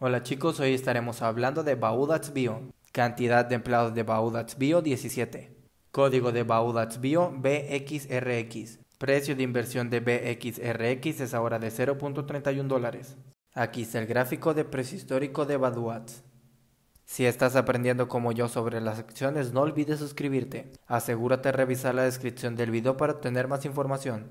Hola chicos, hoy estaremos hablando de Baudat's Bio, cantidad de empleados de Baudat's Bio 17, código de Baudat's Bio BXRX, precio de inversión de BXRX es ahora de 0.31 dólares. Aquí está el gráfico de precio histórico de Baudat's. Si estás aprendiendo como yo sobre las acciones, no olvides suscribirte. Asegúrate de revisar la descripción del video para obtener más información.